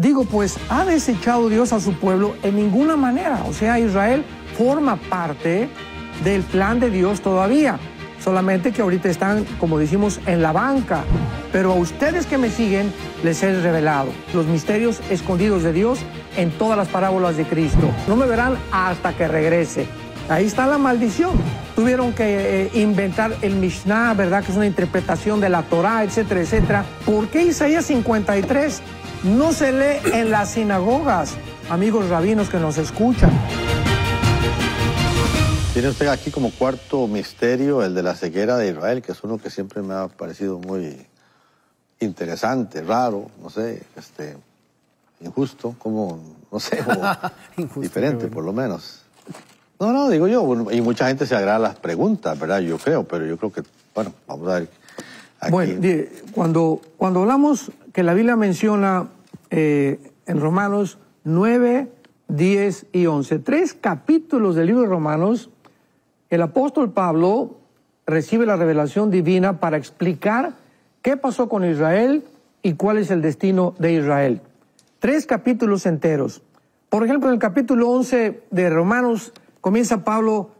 Digo, pues ha desechado Dios a su pueblo en ninguna manera. O sea, Israel forma parte del plan de Dios todavía. Solamente que ahorita están, como decimos, en la banca. Pero a ustedes que me siguen, les he revelado los misterios escondidos de Dios en todas las parábolas de Cristo. No me verán hasta que regrese. Ahí está la maldición. Tuvieron que eh, inventar el Mishnah, ¿verdad? Que es una interpretación de la Torah, etcétera, etcétera. ¿Por qué Isaías 53 no se lee en las sinagogas, amigos rabinos que nos escuchan. Tiene usted aquí como cuarto misterio el de la ceguera de Israel, que es uno que siempre me ha parecido muy interesante, raro, no sé, este, injusto, como, no sé, o diferente por lo menos. No, no, digo yo, y mucha gente se agrada las preguntas, ¿verdad? Yo creo, pero yo creo que, bueno, vamos a ver bueno, cuando, cuando hablamos que la Biblia menciona eh, en Romanos 9, 10 y 11, tres capítulos del libro de Romanos, el apóstol Pablo recibe la revelación divina para explicar qué pasó con Israel y cuál es el destino de Israel. Tres capítulos enteros. Por ejemplo, en el capítulo 11 de Romanos comienza Pablo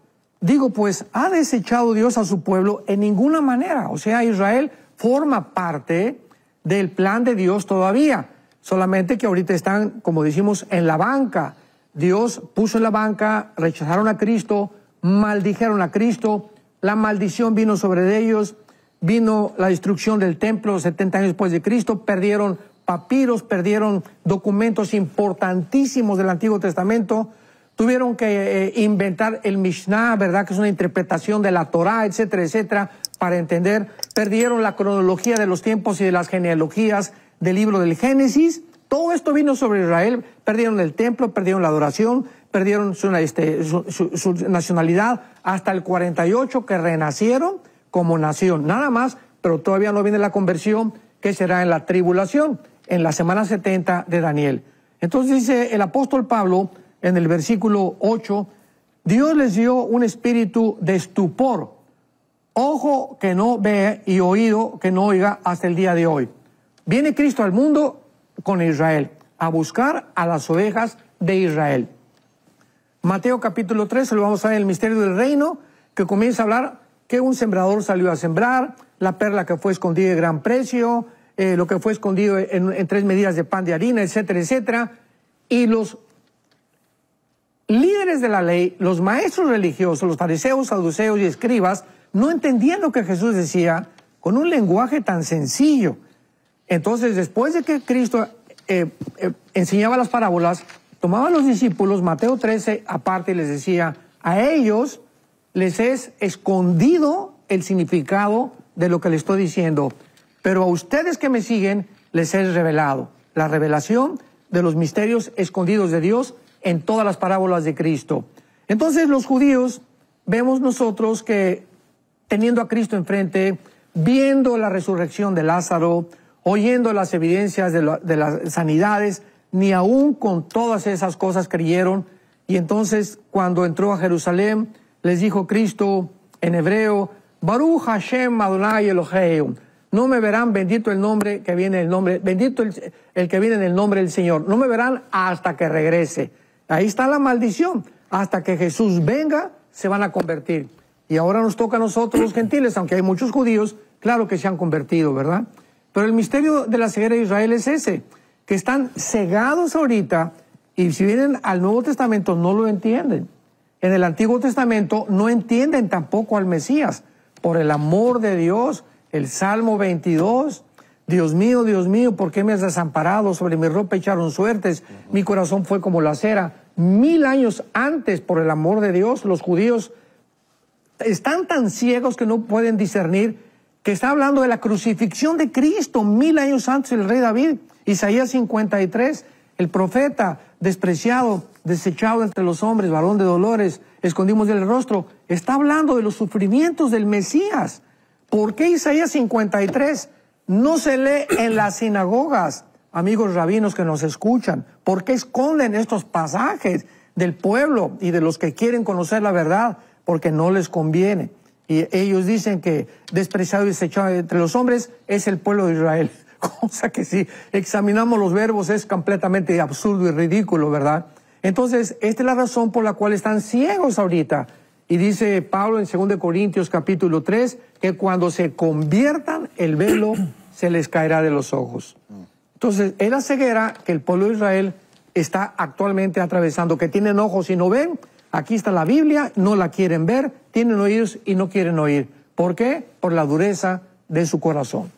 Digo, pues, ¿ha desechado Dios a su pueblo? En ninguna manera. O sea, Israel forma parte del plan de Dios todavía, solamente que ahorita están, como decimos, en la banca. Dios puso en la banca, rechazaron a Cristo, maldijeron a Cristo, la maldición vino sobre ellos, vino la destrucción del templo 70 años después de Cristo, perdieron papiros, perdieron documentos importantísimos del Antiguo Testamento, tuvieron que eh, eh, inventar el Mishnah, ¿verdad? Que es una interpretación de la Torah, etcétera, etcétera, para entender. Perdieron la cronología de los tiempos y de las genealogías del libro del Génesis. Todo esto vino sobre Israel. Perdieron el templo, perdieron la adoración, perdieron su, este, su nacionalidad hasta el 48 que renacieron como nación. Nada más, pero todavía no viene la conversión que será en la tribulación, en la semana 70 de Daniel. Entonces dice el apóstol Pablo, en el versículo 8, Dios les dio un espíritu de estupor, ojo que no ve y oído que no oiga hasta el día de hoy. Viene Cristo al mundo con Israel, a buscar a las ovejas de Israel. Mateo capítulo 3, lo vamos a ver en el misterio del reino, que comienza a hablar que un sembrador salió a sembrar, la perla que fue escondida de gran precio, eh, lo que fue escondido en, en, tres medidas de pan de harina, etcétera, etcétera. Y los líderes de la ley, los maestros religiosos, los fariseos, saduceos y escribas, no entendían lo que Jesús decía con un lenguaje tan sencillo. Entonces, después de que Cristo eh, eh, enseñaba las parábolas, tomaba a los discípulos, Mateo 13 aparte, y les decía, a ellos les es escondido el significado de lo que les estoy diciendo, pero a ustedes que me siguen les es revelado la revelación de los misterios escondidos de Dios en todas las parábolas de Cristo. Entonces los judíos vemos nosotros que teniendo a Cristo enfrente, viendo la resurrección de Lázaro, oyendo las evidencias de, las sanidades, ni aún con todas esas cosas creyeron. Y entonces cuando entró a Jerusalén, les dijo Cristo en hebreo, Baruch Hashem Adonai Eloheim: No me verán, bendito el nombre que viene el nombre, bendito el que viene en el nombre del Señor. No me verán hasta que regrese. Ahí está la maldición. Hasta que Jesús venga, se van a convertir. Y ahora nos toca a nosotros los gentiles, aunque hay muchos judíos, claro que se han convertido, ¿verdad? Pero el misterio de la ceguera de Israel es ese, que están cegados ahorita y si vienen al Nuevo Testamento no lo entienden. En el Antiguo Testamento no entienden tampoco al Mesías. Por el amor de Dios, el Salmo 22, Dios mío, Dios mío, ¿por qué me has desamparado? Sobre mi ropa echaron suertes, mi corazón fue como la cera. Mil años antes, por el amor de Dios, los judíos están tan ciegos que no pueden discernir que está hablando de la crucifixión de Cristo mil años antes el rey David. Isaías 53, el profeta despreciado, desechado entre los hombres, varón de dolores, escondimos el rostro, está hablando de los sufrimientos del Mesías. ¿Por qué Isaías 53? No se lee en las sinagogas, amigos rabinos que nos escuchan. porque esconden estos pasajes del pueblo y de los que quieren conocer la verdad? Porque no les conviene. Y ellos dicen que despreciado y desechado entre los hombres es el pueblo de Israel. Cosa que si examinamos los verbos es completamente absurdo y ridículo, ¿verdad? Entonces, esta es la razón por la cual están ciegos ahorita. Y dice Pablo en 2 Corintios capítulo 3 que cuando se conviertan el velo se les caerá de los ojos. Entonces, es la ceguera que el pueblo de Israel está actualmente atravesando, que tienen ojos y no ven, aquí está la Biblia, no la quieren ver, tienen oídos y no quieren oír. ¿Por qué? Por la dureza de su corazón.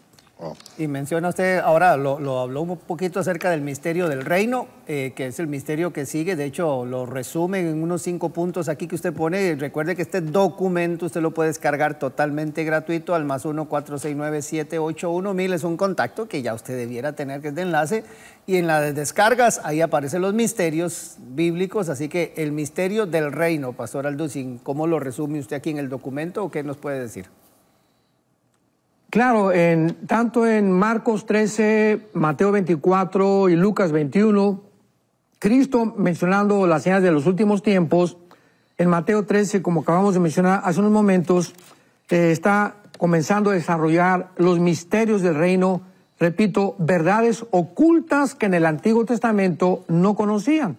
Y menciona usted, ahora lo, habló un poquito acerca del misterio del reino, eh, que es el misterio que sigue, de hecho lo resume en unos cinco puntos aquí que usted pone, recuerde que este documento usted lo puede descargar totalmente gratuito al más ocho uno mil, es un contacto que ya usted debiera tener, que es de enlace, y en de descargas ahí aparecen los misterios bíblicos, así que el misterio del reino, Pastor Alducin, ¿cómo lo resume usted aquí en el documento o qué nos puede decir? Claro, en, tanto en Marcos 13, Mateo 24 y Lucas 21, Cristo mencionando las señales de los últimos tiempos, en Mateo 13, como acabamos de mencionar hace unos momentos, eh, está comenzando a desarrollar los misterios del reino, repito, verdades ocultas que en el Antiguo Testamento no conocían.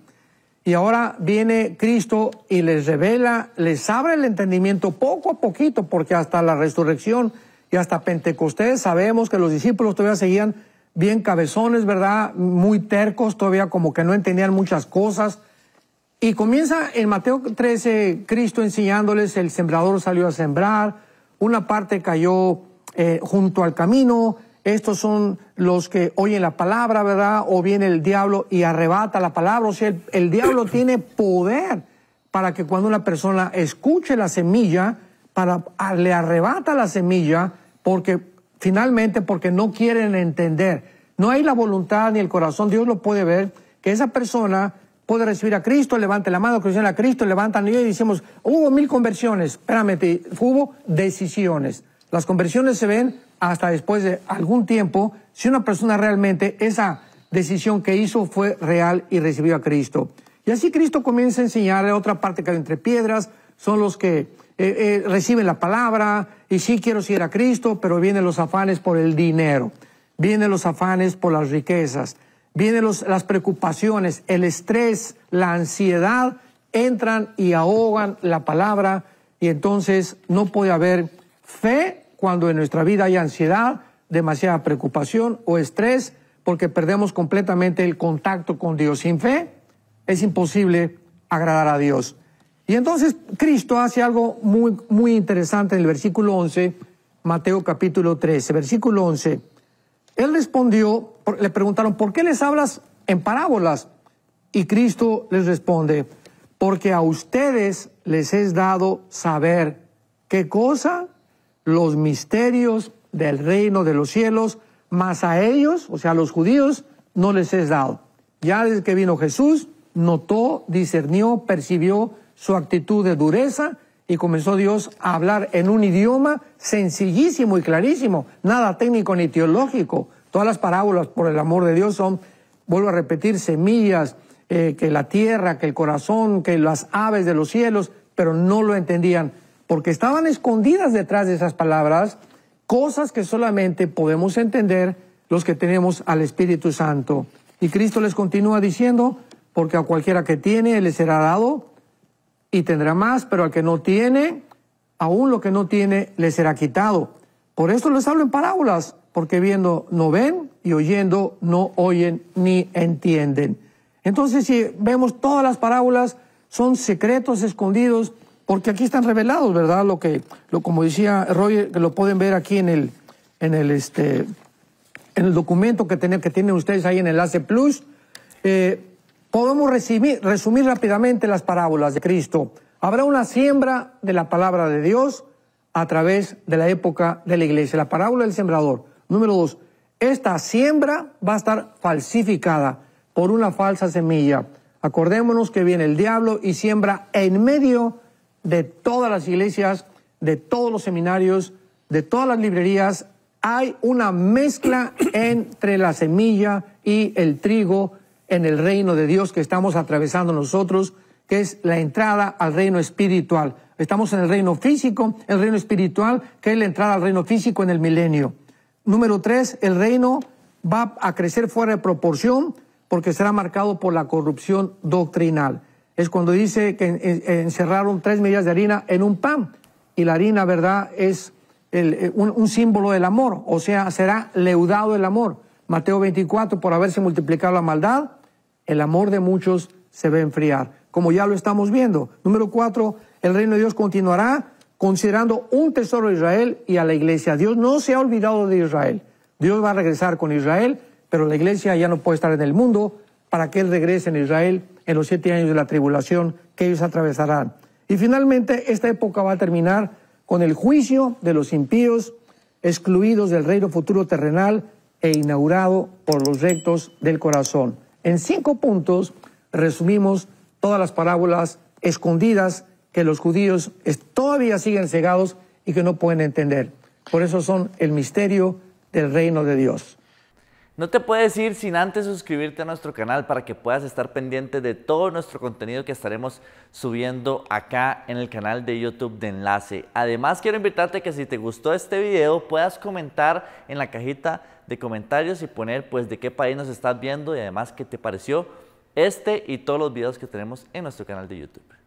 Y ahora viene Cristo y les revela, les abre el entendimiento poco a poquito, porque hasta la resurrección y hasta Pentecostés sabemos que los discípulos todavía seguían bien cabezones, ¿verdad? Muy tercos, todavía como que no entendían muchas cosas. Y comienza en Mateo 13 Cristo enseñándoles, el sembrador salió a sembrar, una parte cayó eh, junto al camino, estos son los que oyen la palabra, ¿verdad? O viene el diablo y arrebata la palabra. O sea, el, el diablo tiene poder para que cuando una persona escuche la semilla, para, le arrebata la semilla, porque finalmente porque no quieren entender. No hay la voluntad ni el corazón, Dios lo puede ver, que esa persona puede recibir a Cristo, levante la mano, cruzan a Cristo, levantan y decimos, hubo mil conversiones, espérame, hubo decisiones. Las conversiones se ven hasta después de algún tiempo, si una persona realmente esa decisión que hizo fue real y recibió a Cristo. Y así Cristo comienza a enseñar otra parte que hay entre piedras, son los que eh, eh, reciben la palabra, y sí quiero seguir a Cristo, pero vienen los afanes por el dinero, vienen los afanes por las riquezas, vienen las preocupaciones, el estrés, la ansiedad, entran y ahogan la palabra y entonces no puede haber fe cuando en nuestra vida hay ansiedad, demasiada preocupación o estrés, porque perdemos completamente el contacto con Dios. Sin fe es imposible agradar a Dios. Y entonces Cristo hace algo muy, muy interesante en el versículo 11, Mateo capítulo 13, versículo 11. Él respondió, le preguntaron, ¿por qué les hablas en parábolas? Y Cristo les responde, porque a ustedes les es dado saber qué cosa, los misterios del reino de los cielos, más a ellos, o sea, a los judíos, no les es dado. Ya desde que vino Jesús, notó, discernió, percibió, su actitud de dureza y comenzó Dios a hablar en un idioma sencillísimo y clarísimo, nada técnico ni teológico. Todas las parábolas, por el amor de Dios, son, vuelvo a repetir, semillas, eh, que la tierra, que el corazón, que las aves de los cielos, pero no lo entendían, porque estaban escondidas detrás de esas palabras cosas que solamente podemos entender los que tenemos al Espíritu Santo. Y Cristo les continúa diciendo, porque a cualquiera que tiene le será dado y tendrá más, pero al que no tiene, aún lo que no tiene le será quitado. Por eso les hablo en parábolas, porque viendo no ven y oyendo no oyen ni entienden. Entonces, si vemos todas las parábolas, son secretos escondidos, porque aquí están revelados, ¿verdad? Lo que, lo, como decía Roger, que lo pueden ver aquí en el, en el, este, en el documento que, que tienen ustedes ahí en el Enlace Plus. Eh, Podemos resumir, rápidamente las parábolas de Cristo. Habrá una siembra de la palabra de Dios a través de la época de la iglesia. La parábola del sembrador. Número dos, esta siembra va a estar falsificada por una falsa semilla. Acordémonos que viene el diablo y siembra en medio de todas las iglesias, de todos los seminarios, de todas las librerías. Hay una mezcla entre la semilla y el trigo en el reino de Dios que estamos atravesando nosotros, que es la entrada al reino espiritual. Estamos en el reino físico, el reino espiritual, que es la entrada al reino físico en el milenio. Número tres, el reino va a crecer fuera de proporción porque será marcado por la corrupción doctrinal. Es cuando dice que encerraron tres medidas de harina en un pan. Y la harina, ¿verdad?, es el, eh, un, un, símbolo del amor, o sea, será leudado el amor. Mateo 24, por haberse multiplicado la maldad, el amor de muchos se va a enfriar, como ya lo estamos viendo. Número cuatro, el reino de Dios continuará considerando un tesoro a Israel y a la iglesia. Dios no se ha olvidado de Israel. Dios va a regresar con Israel, pero la iglesia ya no puede estar en el mundo para que Él regrese en Israel en los siete años de la tribulación que ellos atravesarán. Y finalmente, esta época va a terminar con el juicio de los impíos, excluidos del reino futuro terrenal e inaugurado por los rectos del corazón. En cinco puntos resumimos todas las parábolas escondidas que los judíos todavía siguen cegados y que no pueden entender. Por eso son el misterio del reino de Dios. No te puedes ir sin antes suscribirte a nuestro canal para que puedas estar pendiente de todo nuestro contenido que estaremos subiendo acá en el canal de YouTube de Enlace. Además, quiero invitarte que si te gustó este video puedas comentar en la cajita de comentarios y poner pues de qué país nos estás viendo y además qué te pareció este y todos los videos que tenemos en nuestro canal de YouTube.